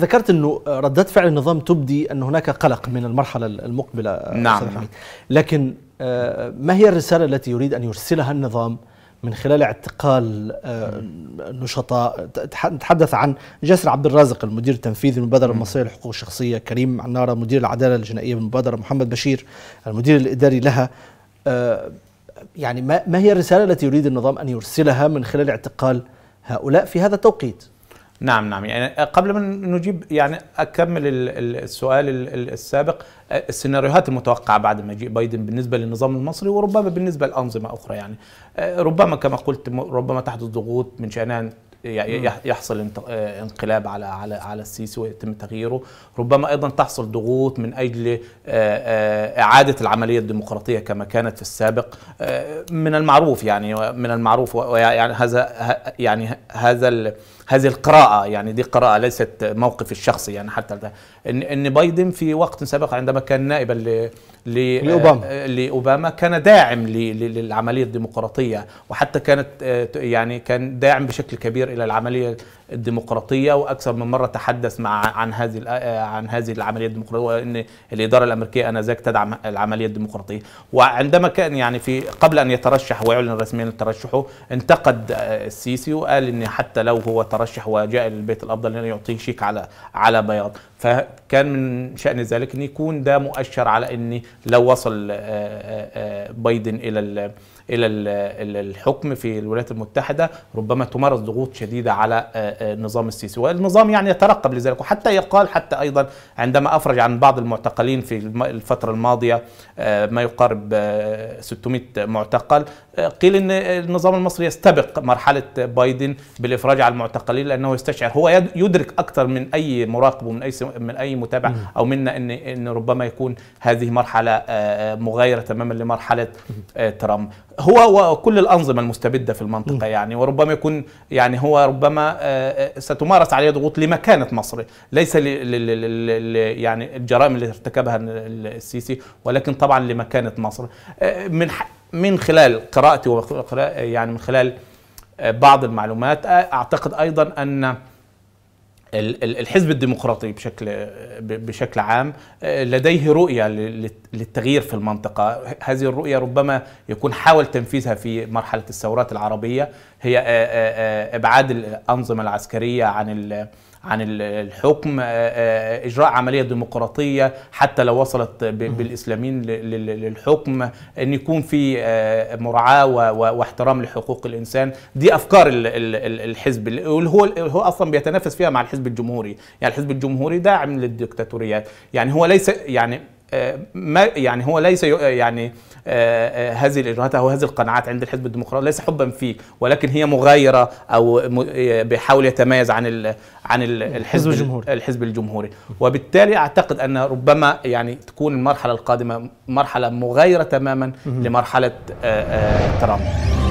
ذكرت انه ردات فعل النظام تبدي ان هناك قلق من المرحله المقبله نعم, نعم. لكن آه، ما هي الرساله التي يريد ان يرسلها النظام من خلال اعتقال آه، نشطاء نتحدث عن جسر عبد الرازق المدير التنفيذي للمبادره المصرية للحقوق الشخصية كريم عنارة مدير العدالة الجنائية بالمبادرة محمد بشير المدير الإداري لها آه، يعني ما هي الرسالة التي يريد النظام أن يرسلها من خلال اعتقال هؤلاء في هذا التوقيت نعم نعم يعني قبل ما نجيب يعني اكمل السؤال السابق السيناريوهات المتوقعه بعد مجيء بايدن بالنسبه للنظام المصري وربما بالنسبه لانظمه اخرى يعني آه، ربما كما قلت ربما تحدث ضغوط من شانها يحصل آه، انقلاب على على على السيسي ويتم تغييره ربما ايضا تحصل ضغوط من اجل آه، اعاده العمليه الديمقراطيه كما كانت في السابق من المعروف يعني من المعروف يعني هذا يعني هذا هذه القراءة يعني دي قراءة ليست موقف الشخصي يعني حتى إن, إن بايدن في وقت سابق عندما كان نائبا ل لأوباما. لأوباما كان داعم للعملية الديمقراطية وحتى كانت آه، يعني كان داعم بشكل كبير إلى العملية الديمقراطيه واكثر من مره تحدث مع عن هذه آه، عن هذه العمليه الديمقراطيه وان الاداره الامريكيه انذاك تدعم العمليه الديمقراطيه وعندما كان يعني في قبل ان يترشح ويعلن رسميا ترشحه انتقد آه، السيسي وقال ان حتى لو هو ترشح وجاء للبيت الافضل لن يعطيه شيك على على بياض فكان من شان ذلك ان يكون ده مؤشر على ان لو وصل آه، بايدن الى الى الحكم في الولايات المتحده ربما تمارس ضغوط شديده على النظام السيسي والنظام يعني يترقب لذلك وحتى يقال حتى أيضا عندما أفرج عن بعض المعتقلين في الفترة الماضية آه، ما يقارب 600 آه، معتقل آه، قيل أن النظام المصري يستبق مرحلة بايدن بالإفراج عن المعتقلين لأنه يستشعر هو يدرك أكثر من أي مراقب ومن أي من أي متابع أو منا أن أن ربما يكون هذه مرحلة مغايرة تماما لمرحلة ترامب هو وكل الأنظمة المستبدة في المنطقة يعني وربما يكون يعني هو ربما ستمارس عليه ضغوط لمكانه مصر ليس ل يعني الجرائم التي ارتكبها السيسي ولكن طبعا لمكانه مصر آه، من من خلال قراءتي يعني من خلال آه، بعض المعلومات آه، اعتقد ايضا ان الحزب الديمقراطي بشكل بشكل عام آه، لديه رؤيه للتغيير في المنطقه، هذه الرؤيه ربما يكون حاول تنفيذها في مرحله الثورات العربيه هي آه، آه، ابعاد الانظمه العسكريه عن عن الحكم اجراء عمليه ديمقراطيه حتى لو وصلت بالاسلاميين للحكم ان يكون في مراعاه واحترام لحقوق الانسان دي افكار الحزب اللي هو هو اصلا بيتنافس فيها مع الحزب الحزب الجمهوري يعني الحزب الجمهوري داعم للديكتاتوريات يعني هو ليس يعني آه، ما يعني هو ليس آه، يعني آه، هذه الاجراءات او هذه القناعات عند الحزب الديمقراطي ليس حبا فيه ولكن هي مغايره او بيحاول يتميز عن الـ عن الـ الحزب الجمهوري الحزب الجمهوري وبالتالي اعتقد ان ربما يعني تكون المرحله القادمه مرحله مغايره تماما لمرحله ترامب